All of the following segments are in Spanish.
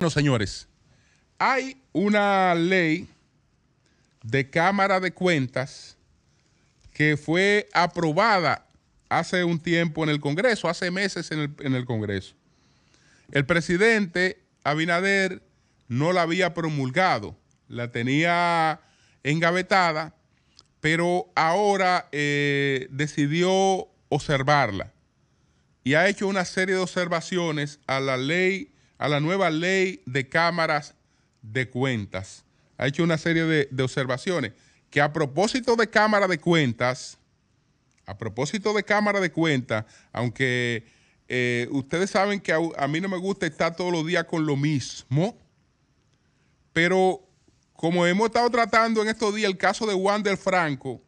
Bueno, señores, hay una ley de Cámara de Cuentas que fue aprobada hace un tiempo en el Congreso, hace meses en el, Congreso. El presidente Abinader no la había promulgado, la tenía engavetada, pero ahora eh, decidió observarla y ha hecho una serie de observaciones a la ley a la nueva ley de cámaras de cuentas. Ha hecho una serie de, observaciones que a propósito de cámara de cuentas, a propósito de cámara de cuentas, aunque eh, ustedes saben que a, a, mí no me gusta estar todos los días con lo mismo, pero como hemos estado tratando en estos días el caso de del Franco,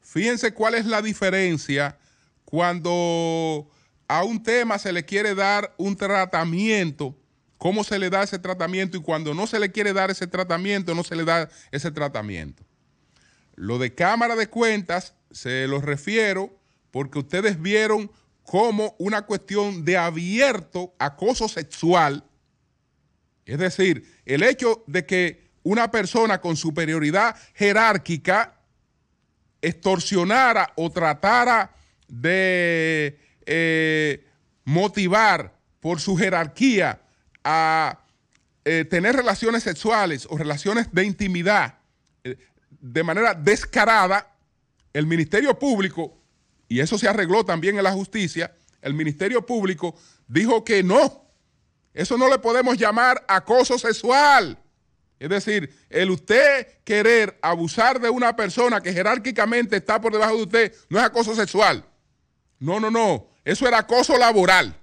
fíjense cuál es la diferencia cuando a un tema se le quiere dar un tratamiento, cómo se le da ese tratamiento y cuando no se le quiere dar ese tratamiento, no se le da ese tratamiento. Lo de Cámara de Cuentas se los refiero porque ustedes vieron como una cuestión de abierto acoso sexual, es decir, el hecho de que una persona con superioridad jerárquica extorsionara o tratara de eh, motivar por su jerarquía a eh, tener relaciones sexuales o relaciones de intimidad eh, de manera descarada, el Ministerio Público, y eso se arregló también en la justicia, el Ministerio Público dijo que no, eso no le podemos llamar acoso sexual. Es decir, el usted querer abusar de una persona que jerárquicamente está por debajo de usted no es acoso sexual. No, no, no. Eso era acoso laboral.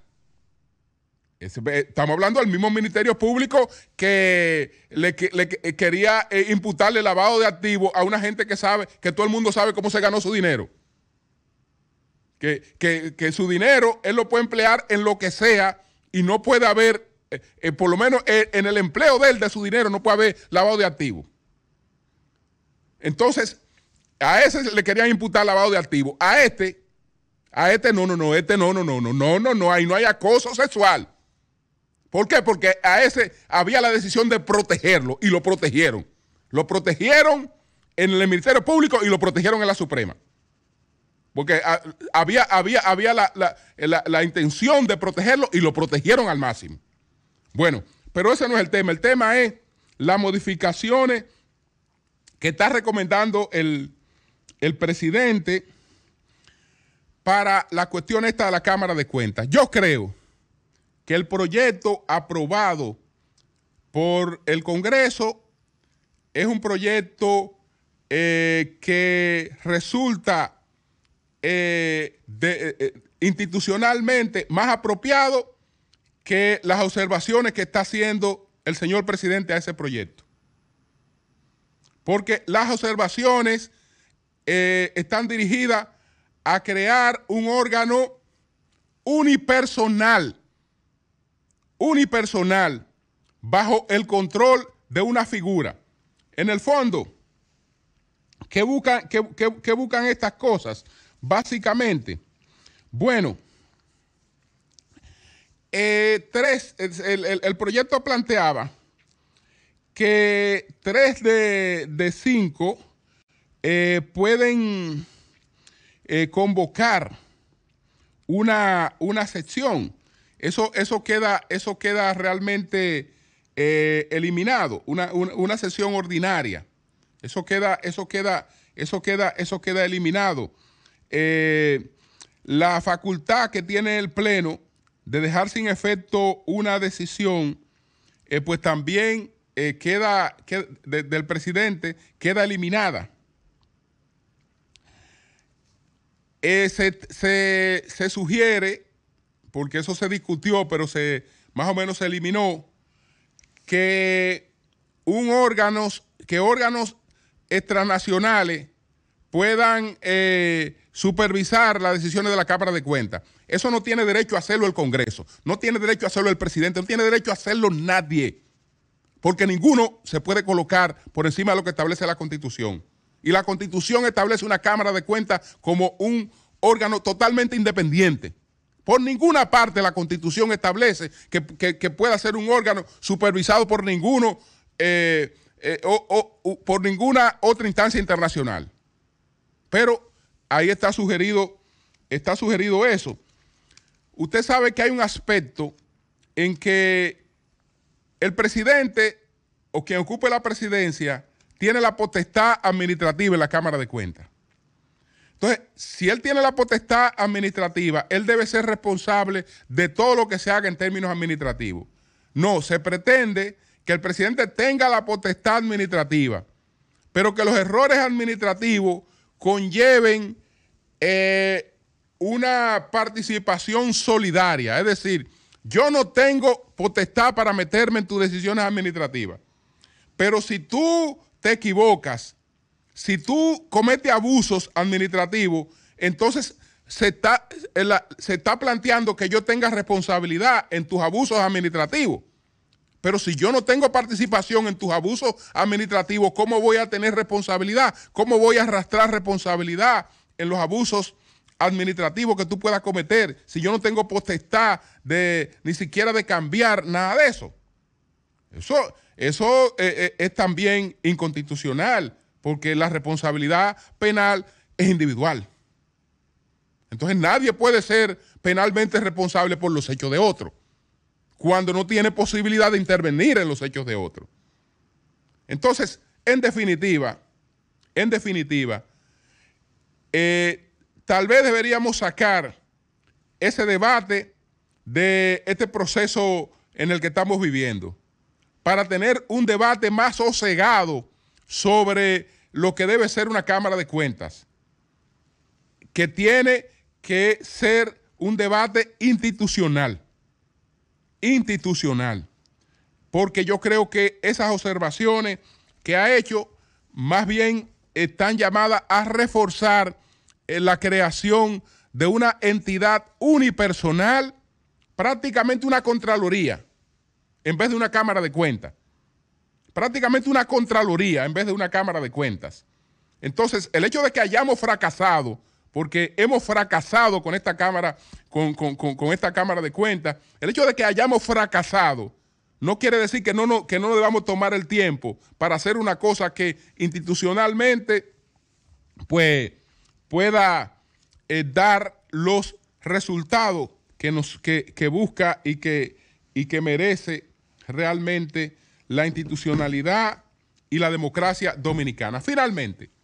Eh, estamos hablando del mismo Ministerio Público que le, eh, quería eh, imputarle lavado de activos a una gente que sabe, que todo el mundo sabe cómo se ganó su dinero. Que, su dinero él lo puede emplear en lo que sea y no puede haber, por lo menos en el empleo de él, de su dinero, no puede haber lavado de activos. Entonces, a ese le querían imputar lavado de activos. A este a ah, este no, no, no, este no, no, no, no, no, no, no, no hay acoso sexual. ¿Por qué? Porque a ese había la decisión de protegerlo y lo protegieron. Lo protegieron en el Ministerio Público y lo protegieron en la Suprema. Porque ah, había, había, había la, intención de protegerlo y lo protegieron al máximo. Bueno, pero ese no es el tema. El tema es las modificaciones que está recomendando el, el presidente para la cuestión esta de la Cámara de Cuentas. Yo creo que el proyecto aprobado por el Congreso es un proyecto eh, que resulta eh, eh, institucionalmente más apropiado que las observaciones que está haciendo el señor presidente a ese proyecto. Porque las observaciones están dirigidas a crear un órgano unipersonal, unipersonal, bajo el control de una figura. En el fondo, ¿qué buscan, qué, buscan estas cosas? Básicamente, bueno, eh, tres, el, el, proyecto planteaba que tres de, de cinco eh, pueden eh, convocar una, una sección. Eso, eso, queda, eso queda realmente eh, eliminado, una, sesión ordinaria. Eso queda, eso queda, eso queda, eso queda eliminado. Eh, la facultad que tiene el Pleno de dejar sin efecto una decisión, pues también queda, del presidente, queda eliminada. Eh, se, sugiere, porque eso se discutió, pero se, más o menos se eliminó, que un órganos, que órganos extranacionales puedan eh, supervisar las decisiones de la Cámara de Cuentas. Eso no tiene derecho a hacerlo el Congreso, no tiene derecho a hacerlo el presidente, no tiene derecho a hacerlo nadie, porque ninguno se puede colocar por encima de lo que establece la Constitución. Y la Constitución establece una Cámara de Cuentas como un órgano totalmente independiente. Por ninguna parte la Constitución establece que, pueda ser un órgano supervisado por ninguno eh, eh, o, por ninguna otra instancia internacional. Pero ahí está sugerido, está sugerido eso. Usted sabe que hay un aspecto en que el presidente o quien ocupe la presidencia tiene la potestad administrativa en la Cámara de Cuentas. Entonces, si él tiene la potestad administrativa, él debe ser responsable de todo lo que se haga en términos administrativos. No, se pretende que el presidente tenga la potestad administrativa, pero que los errores administrativos conlleven eh, una participación solidaria. Es decir, yo no tengo potestad para meterme en tus decisiones administrativas, pero si tú te equivocas. Si tú cometes abusos administrativos, entonces se está, eh, se está planteando que yo tenga responsabilidad en tus abusos administrativos. Pero si yo no tengo participación en tus abusos administrativos, ¿cómo voy a tener responsabilidad? ¿Cómo voy a arrastrar responsabilidad en los abusos administrativos que tú puedas cometer si yo no tengo potestad de ni siquiera de cambiar nada de eso? Eso, eso eh, eh, es también inconstitucional, porque la responsabilidad penal es individual. Entonces nadie puede ser penalmente responsable por los hechos de otro, cuando no tiene posibilidad de intervenir en los hechos de otro. Entonces, en definitiva, en definitiva, eh, tal vez deberíamos sacar ese debate de este proceso en el que estamos viviendo para tener un debate más sosegado sobre lo que debe ser una Cámara de Cuentas, que tiene que ser un debate institucional, institucional, porque yo creo que esas observaciones que ha hecho más bien están llamadas a reforzar eh, la creación de una entidad unipersonal, prácticamente una Contraloría en vez de una Cámara de Cuentas. Prácticamente una Contraloría en vez de una Cámara de Cuentas. Entonces, el hecho de que hayamos fracasado, porque hemos fracasado con esta Cámara, con, esta Cámara de Cuentas, el hecho de que hayamos fracasado no quiere decir que no, que no debamos tomar el tiempo para hacer una cosa que institucionalmente pues, pueda eh, dar los resultados que, nos, que, busca y que, y que merece realmente la institucionalidad y la democracia dominicana. Finalmente.